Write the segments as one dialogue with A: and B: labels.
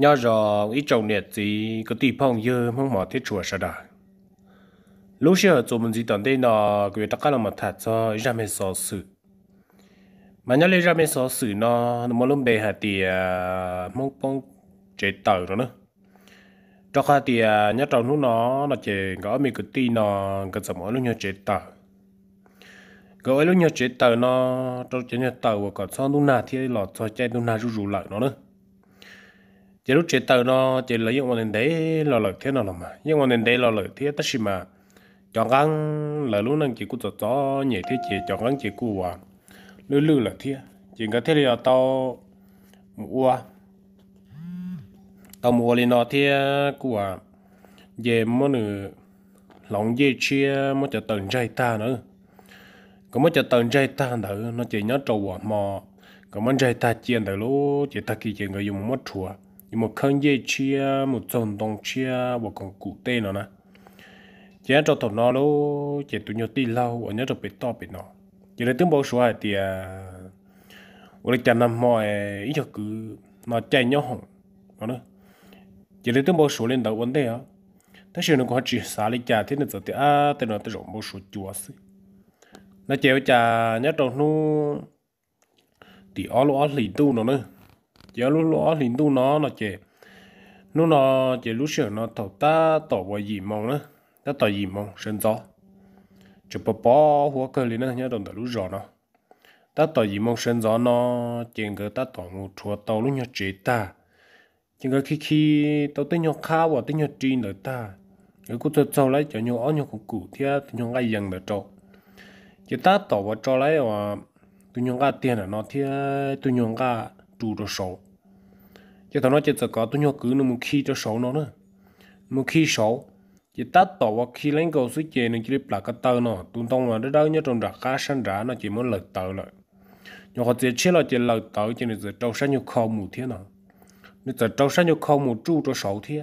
A: nhớ rồi ít trồng nẹt gì có tỷ phong dơ mong mỏ thiết chùa sao đó lúc xưa chỗ mình gì tận đây nó người ta cả là một thật cho ra mấy số sự mà nhớ lấy ra mấy số sự nó nó lúc bề hạt thì à, mong phong chế tờ rồi nữa cho khi thì à, nhớ trồng lúc nó nó chỉ gõ mình cái tỷ nó cái gì mỗi lúc nhớ chế tờ cái ấy lúc nhớ chế tờ nó trong chế nhớ tờ và còn sau lúc nào thì lọt cho chế lúc nào rủ rủ lại nó nữa chỉ lúc chế tàu nó chỉ lấy những món đấy lo lợi thế nào mà những món đấy lo lợi thế tất nhiên mà chọn găng là lúc năng chỉ cũng cho cho nhảy thế chỉ chọn găng chỉ cú à lư lư là thế chỉ cái thế là to mua to mua lên nó thế cú à về món nữa lòng dê chia món cho tầng dây ta nữa còn món cho tầng dây ta nữa nó chỉ nhớ trâu mò còn có món dây ta chia nữa lúc chỉ ta kia chỉ người dùng món chùa nhưng một khăn dây chia một dòng đồng chia và còn cụ tê nó nè chỉ cho tụi nó đó chỉ tụi nhau đi lâu ở nhớ cho bị to bị nó chỉ là tiếng bảo số thì à ở đây năm mọi ý cho cứ nó chạy nhau hỏng nó nữa chỉ là tiếng bao số lên đầu vấn đề á thế sự nó có chỉ xả lấy chả thế nên giờ thì à thế nó tới rộng bảo số chúa xí nó chèo chả nhớ trong nó thì ở lỗ lì tu nó nữa giờ lúc lúa lính tu nó nó chè nó nó chè lúc sửa nó thầu ta tỏ vào gì mong nữa ta tỏ gì mong sơn gió chụp bò bò hoa cơ lính nó nhớ đồng tử lúc rõ nó ta tỏ gì mong sơn gió nó chèn cái ta tỏ một chùa tàu lúc nhớ chế ta chèn cái khi khi tàu tới nhớ khao và tới nhớ trinh đời ta cái cú tôi sau lấy cho nhớ ó nhớ cũng cũ thì nhớ ngay dần đời trâu chỉ ta tỏ vào cho lấy và tôi nhớ ga tiền là nó thì tôi nhớ ga trụ cho sầu chứ thằng nó chỉ có tôi nhau cứ nó một khi cho sầu nó nữa một khi sầu chỉ tát tỏ và khi lên cầu suy chế nên chỉ biết là cái tờ nó tụi tông là đứa đâu nhớ trong rạc cá săn rã nó chỉ muốn lợi tờ lợi, nhưng họ chỉ chết là chỉ lợi tờ chỉ nên giờ trâu sáng nhiều khâu mù thế nào nên giờ trâu sáng nhiều khâu mù trụ cho sầu thế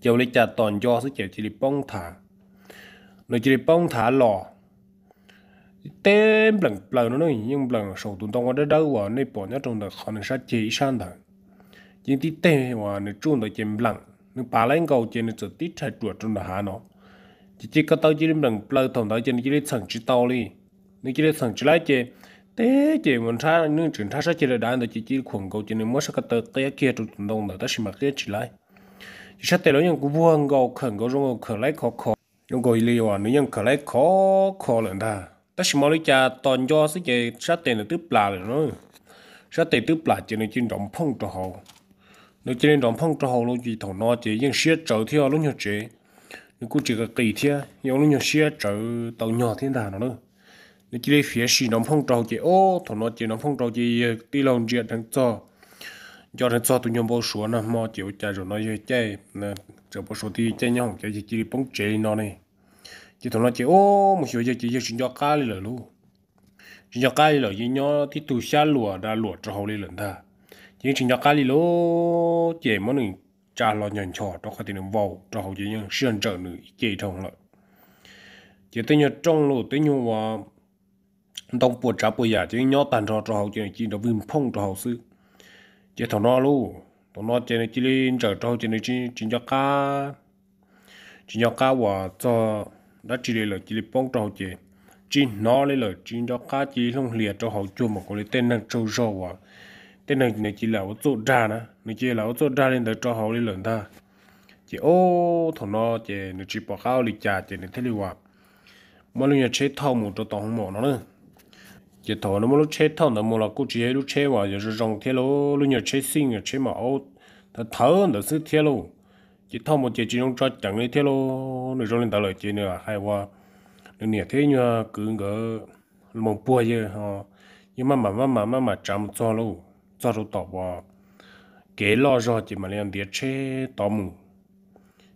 A: chiều lấy trả toàn do suy chế chỉ biết bông thả nó chỉ biết bông thả lò tên bằng bằng nó nói nhưng bằng sầu tụi tao ở đâu à, nơi bỏ nhá trong đó khó nên sát chế san thở nhưng tí tên và nơi trung đó chém bằng nó bà lên cầu trên nó chỉ tí chạy chuột trong đó hà nó chỉ chỉ có tao chỉ bằng bằng thằng đó trên chỉ lấy thằng chỉ tao đi nó chỉ lấy thằng chỉ lái chế tế chế muốn ra nhưng chuyển ra sát chế là đàn đó chỉ chỉ khuẩn cầu trên nó mới sát cái tờ cái kia trong tụi tao đó ta xem mà kia chỉ lại chỉ sát tên đó nhưng cũng vuông cầu khẩn cầu trong cầu khẩn lấy khó khó nhưng cầu li và nó nhưng khẩn lấy khó khó lần đó ta chỉ mong cha toàn do sẽ chơi sát tiền là tướp là rồi nó sát tiền tướp là chỉ nên chuyên động phong trò hậu nếu chỉ nên động phong trò hậu luôn chỉ thầu nó chỉ nhưng xia trở theo lúc nhau chơi nếu cũng chỉ có kỳ thế những lúc nhau xe trở tàu nhỏ thiên đà nó nữa nếu chỉ để phía xì động phong trò chỉ ô thầu nó chỉ động phong trò chỉ đi lòng chuyện thằng cho cho thằng cho tụi nhau bao số nó mò chịu chạy rồi nó chơi chơi nè chờ bao số thì chơi nhau chơi chỉ bóng chơi nó này chỉ thằng nó chỉ ô một số giờ chỉ giờ sinh cho cá đi rồi luôn sinh cho cá đi rồi chỉ nhớ thì tu xa lùa đã lùa cho hậu đi lần ta chỉ sinh cho cá đi lô chỉ món này cha lo nhận cho đó có tiền vào cho hậu chỉ nhớ xuyên trở nữa chỉ thằng rồi chỉ tới nhớ trong lô tới nhớ và đông bộ trả bộ giả chỉ nhớ tàn cho cho hậu chỉ chỉ nó vinh phong cho hậu sư chỉ thằng nó luôn thằng nó chỉ chỉ lên trở cho hậu chỉ chỉ cho cá chỉ cho cá và cho đó chỉ để lời chỉ để phong trào chị chỉ nói lấy là chỉ cho cá chỉ không lìa cho họ chua mà có lấy tên năng trâu rau à tên này này chỉ là ô tô ra nè này chỉ là ô tô ra nên để cho họ lấy lần ta chỉ ô thằng nó chỉ nó chỉ bỏ khao lịch trà chỉ nó thế đi vào mà lúc nhà chế thau một cho tao không mỏ nó nữa chỉ thọ nó mà lúc chế thau nó mà là cứ chỉ hay lúc chế vào giờ rồng thế lô lúc nhà chế sinh nhà chế mà thằng thằng nó sẽ thế lô chỉ thâu một chế chỉ ông cho chẳng lấy thế lô nội rồi lên tàu lời chế nữa hay qua nên nhẹ thế như cứ ngỡ một bùa vậy họ ờ. nhưng mà mà mà mà mà mà chạm cho lô cho lô tàu qua kế lo rồi chỉ mà lên địa chế tàu mù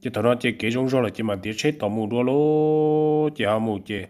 A: chỉ thằng nó chỉ kế trong rồi là chỉ mà địa chế tàu mù đó lô chỉ hao mù chỉ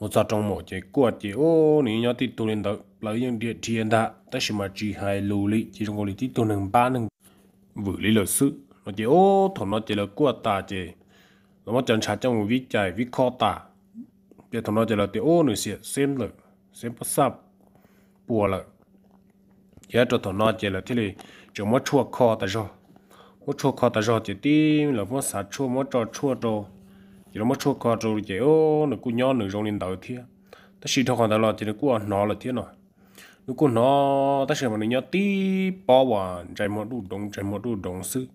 A: một giờ trong một chế, qua chế, ô nếu nhà thì tôi lên tàu lấy những địa thiên đã tất nhiên mà chỉ hai lô lị chỉ trong cái tí tôi nâng ba nâng vili lo su no ji o to no ji lo ku ta ji lo ma chan cha chang wi chai wi kho ta pe to no ji lo ti o nu si sem lo sem pa sap pu la ya to to no ji lo ti li jo ma chu kho ta jo mo chu kho ta jo ti ti lo ma sa chu mo to chu to ji o lúc cô nó ta sẽ mà nó nhớ tí bỏ vào chạy một đu đống chạy một đu đống sư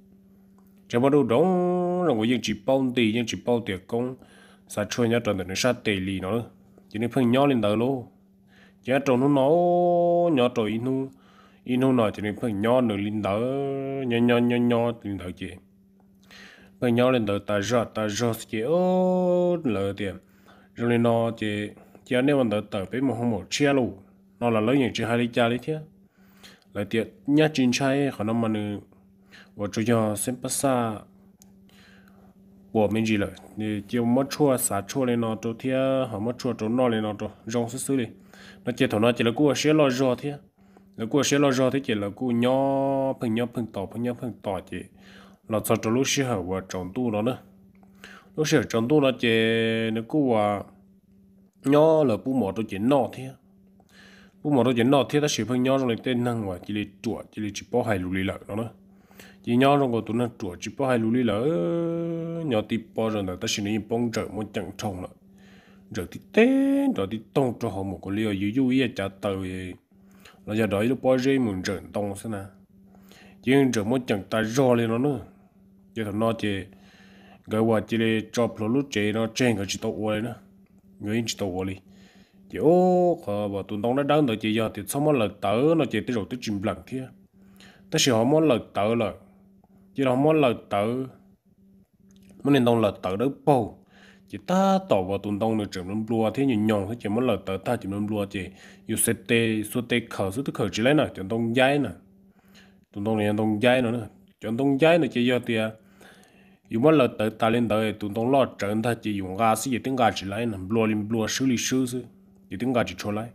A: chạy một đu đống rồi người dân chỉ bao tiền dân chỉ bao tiền công sa chơi nhớ trần nó sát tề lì nó chỉ nên phân nhát lên đó luôn chỉ trồng nó nó nhát rồi inu inu nó chỉ nên phân nhát nữa lên đó nhát nhát nhát nhát lên đó chị phân nhát lên đó ta rớt ta rớt chị ô lỡ tiền rồi nó chị chỉ nên mà đỡ tờ với một hôm một chia luôn nó là lấy những chữ hai lý cha đấy thế lại tiệt nhát chín chai họ nó mà nữ và chú cho xem bác xa của mình gì là thì chiều mất chua xả chua lên nó chỗ thia họ mất chua chỗ nó lên nó chỗ rong xứ xứ đi nó chỉ thổ nó chỉ là cua sẽ lo rò thia là cua sẽ lo rò thế chỉ là cua nhỏ phần nhỏ phần tỏ phần nhỏ phần tỏ chỉ là cho chỗ lúc xưa và trồng tu nó nữa lúc xưa trồng tu nó chỉ nó cua nhỏ là bu mỏ chỗ chỉ nọ thia bu mà tôi chỉ nói thế ta sử dụng nhau trong này tên năng và chỉ để chuột chỉ để chỉ bỏ hai lũ lì lợ đó nữa chỉ nhau trong của tụi nó chuột chỉ bỏ hai lũ lì lợ nhỏ tí bỏ rồi là ta sử những bông trợ một chẳng trồng nữa rồi thì tên rồi thì tông cho họ một cái liều dữ dữ ý trả à, tờ là giờ đó lúc bỏ rơi mình trở tông xem nào nhưng trở một chẳng ta rò lên nó nữa giờ thằng nó chỉ cái quả chỉ để cho lỗ lút chế nó trên cái chỉ tàu này lên nữa người chỉ tàu này yo khó và tụi đông nó đang đợi chị giờ thì xong mà lật tớ nó chị tới rồi tới chìm lặng kia ta sẽ họ muốn lật tớ là chị họ muốn lật tớ muốn nên đông lật tớ đó bao chị ta tỏ vào tụi đông được chìm lắm lúa thế nhìn nhon thế chị muốn lật tớ ta chìm lắm lúa chị yêu sẽ tê số tê khờ số tê khờ chỉ lấy nè chọn đông dây nè tụi đông này đông dây nữa chọn đông dây nữa chị giờ thì à. dù mà lật tớ ta lên tớ tụi đông lo trơn ta chị dùng ga xí gì tiếng ga chỉ lấy nè lúa lên lúa xử li xử xử chỉ tiếng gà chỉ trôi lại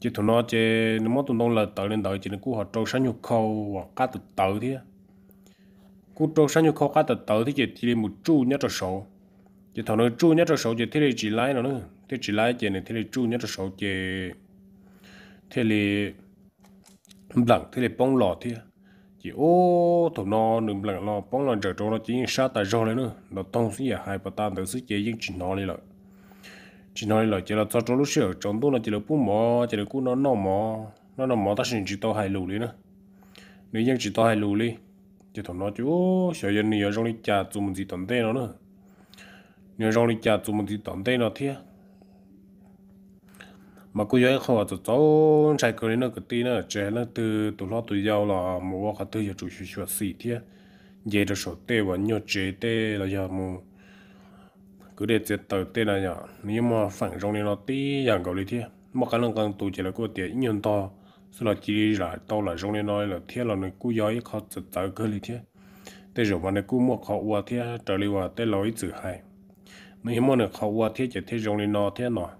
A: chỉ thằng nó chơi nó mất tụi nó là tới lên tới chỉ nó cú họ trâu sáng nhu khâu hoặc cá tụt tới thế cú trâu sáng nhu khâu cá tụt tới thì chỉ thì một chu nhất rồi sổ chỉ thằng nó chu nhất rồi sổ chỉ thi là chỉ lái nó nữa thi chỉ lái chỉ này thi là chu nhất rồi sổ chỉ thi là lặng thi là bông lọ thế chỉ ô thằng nó nửa lặng lọ bông lọ trở trâu nó chỉ sát tại rô lên nữa nó tông xí à hai bà ta tới xí chỉ những chuyện nó lên rồi chỉ nói là chỉ là cho trâu lúc xưa trồng tôi là chỉ là bún mò chỉ là cú nó nó mò nó nó mò ta xin chỉ tao hai lù đi nữa nếu như chỉ tao hai lù đi chỉ thằng nó chú sợ dân này ở trong đi chả dùng gì tận tay nó nữa nếu trong đi chả dùng gì tận tay nó thiệt mà cứ vậy không là cháu chạy cái nó cái tí nó chạy nó từ từ lo từ giàu là mua cái từ giờ chủ sử dụng gì thế giờ được số tiền và nhiều chế tiền là giờ mua cứ để chết tàu tên là nhỏ nếu mà phản rong nên nó tí dạng cầu lý thế mà khả năng càng tụ chỉ là có tiền nhân to sau đó chỉ là tàu là rong nên nói là thế là nó cứ giỏi khó chết tàu cơ lý thế thế rồi mà nó cứ mua khó qua thế trở lại qua tới lối chữ hai nếu mà nó khó qua thế chỉ thế rong nên nó thế nào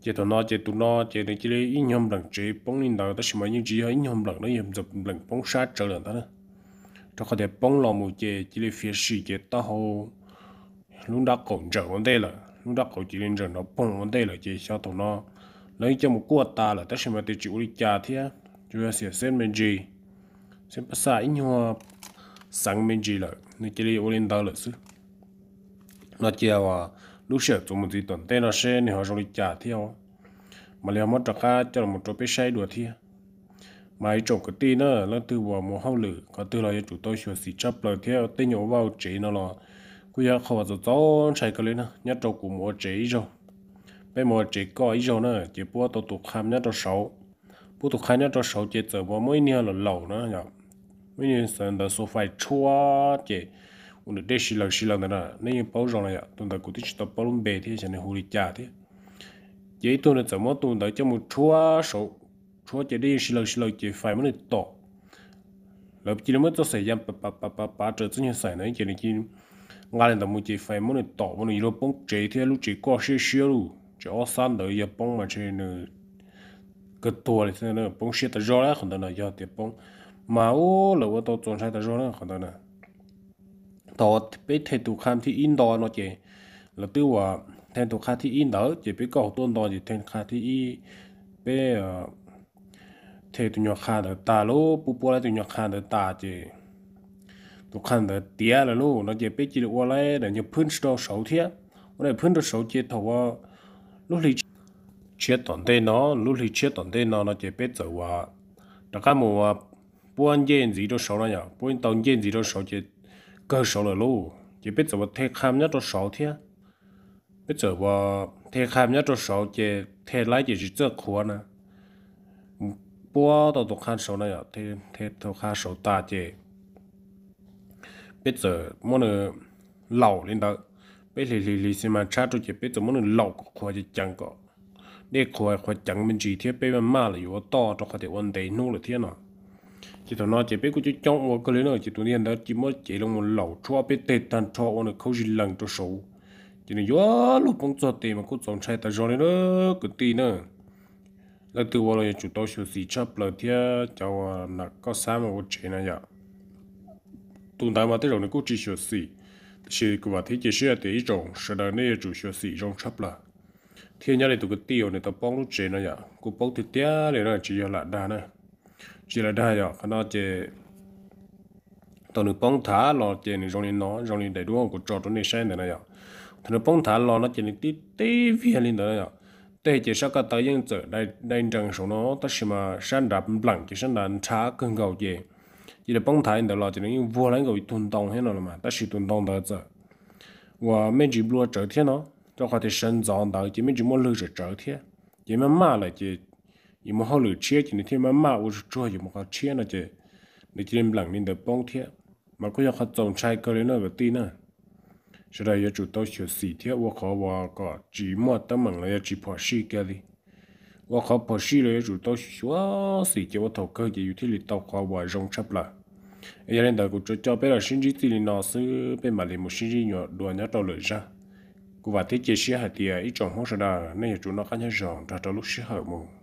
A: chỉ thằng nó chỉ tụ nó chỉ để chỉ lấy ít nhầm lần chỉ bóng lên đầu ta xem mấy những chỉ ít nhầm lần nó nhầm dập lần bóng sát trở lần đó cho có thể bóng lòng một chỉ chỉ lấy phía sĩ chỉ ta hồ lúc đó cổ trở vấn đề là lúc đó cổ chỉ lên trở nó bùng vấn đề là chỉ cho tụi nó lấy cho một cuộc ta là tất nhiên mà tiêu chủ đi cha thế chủ yếu sẽ xem mình gì xem bắt xa anh hoa sáng mình gì là nên chỉ đi ô lên đó là chứ nó chỉ là lúc sẽ tụi mình chỉ tuần tên nó sẽ nên họ rồi đi cha thế mà liệu mất ra cho một chỗ biết say đùa thế mà ấy trộn cái tí nữa là từ bỏ một hậu lử có từ là chủ tôi sửa xí chấp lời theo tên nhổ vào chế nó là bây giờ khó cho cháu chạy cái này nhớ trâu cú mua chế rồi bây mua chế coi rồi nữa chỉ bữa tao tụt khám nhớ trâu sáu bữa tụt khám nhớ trâu sáu chỉ giờ bữa mấy nha là lẩu nữa nhở mấy nha sơn đã số phải chua chỉ ủn được đây xí lâu xí lâu nữa nè nên bảo rồi này tụi ta cố tích tao bảo luôn bề thế cho nên hồ đi chả thế chỉ tụi nó tập mà tụi ta cho một chua sáu chua chỉ đi xí lâu xí lâu chỉ phải mới được tổ lập chỉ là mới cho xây dựng bà bà bà bà trở cho như xảy này chỉ là chỉ ngã lên đầu mũi phải muốn tỏ muốn nhiều bông chế thế lúc chỉ có xíu xíu luôn sẵn đợi giờ bông mà chơi nữa cái tua này thế nữa bông xíu ta rõ lắm không đâu giờ thì bông mà ô là vợ tao chọn sai ta rõ lắm không đâu nè tao biết thay tụ khám thì in đó nó chỉ là tôi hòa thay tụ khám thì in đó chỉ biết có tuần đó thì thay khám thì biết bé thế tụ nhỏ khám được ta lô bố bố lại tụ nhỏ khám được ta chứ tôi khăn đã tía là luôn nó chỉ biết chỉ được qua lại để nhập phun cho sáu thiên nó để phun cho sáu chỉ thầu lúc thì chết toàn tên nó lúc thì chết toàn tên nó nó chỉ biết rồi qua đặc cả mùa à, buôn yên gì đó sáu này nhở buôn tàu yên gì đó sáu chỉ cơ sáu là luôn chỉ biết rồi thế kham nhất cho sáu thiên biết rồi qua thế kham nhất cho sáu chết, thế lái chỉ chỉ rất khua nè bua tàu tàu khăn sáu này nhở thế thế tàu khăn sáu ta chỉ bây giờ muốn là lẩu lên đó bây lì lì lì xem mà cha tôi chỉ bây giờ muốn là lẩu khoai chỉ chẳng có để khoai khoai chẳng mình chỉ thiết bây mà mà là yếu to cho có thể vấn đề nô là thiên nào chỉ thằng nó chỉ biết cứ chỉ trong một cái lớn rồi chỉ tụi nhiên đó chỉ mới chỉ là một lẩu cho biết tê tan cho ổn là không gì lần cho xấu chỉ là yếu lúc bông cho tê mà cũng trồng trái ta rồi nữa cứ tì nữa là từ vào là chủ tàu siêu xì chấp là thiên cháu là có sao mà có chế này vậy dạ tụng ta mà tới rồi nó cũng chỉ sửa xì chỉ cũng mà thấy chỉ sửa thì ít rồi sau đó này chủ sửa xì trong chấp là thế nhà này tụi cái tiêu này tao bóc lúc chế nó nhở cũng bóc thì tiếc để nó chỉ là đa nè chỉ là đa nhở cái nó chế tao nó bóc thả lò chế này trong này nó trong này đầy đủ không có trò trong này sen này nè nhở thằng nó bóc thả lò nó chế này tí tí viên lên đó nhở thế chỉ sao cả tới những giờ đây đây rằng số nó tất nhiên mà sản đạp lặng chỉ sản đạp thả cơn gạo gì chỉ là bông thái đó là chỉ là những vua lấy người tuần đồng hết rồi mà ta chỉ tuần đồng đó chứ và mấy chỉ lúa trở thiên nó cho có sinh dọn đó chỉ mấy chỉ muốn lừa trở thiên chỉ mà mà là chỉ chỉ mà họ lừa chia chỉ là thiên mà mà u chúa chỉ mà họ chia là chỉ để chỉ làm lặng nên được bông thiên có trồng trái cây lên nó về nữa sau đây chủ tôi sửa xì thiết và khó và có chỉ một tấm mảng là chỉ bỏ xì cái đi và khó bỏ xì chủ tôi sửa xì cho tôi cơ chỉ yêu thiết lịch tàu khó và rong chấp lại giờ đến đầu cũng cho cho bé là sinh chỉ tiền nó sư bé mà liền một sinh chỉ nhỏ đồ nhá trâu lợi ra cũng và thế chế sĩ hạt thì ít trồng hoa sơ đà nên chúng nó cá nhân giòn ra trâu lúc sĩ hợp mù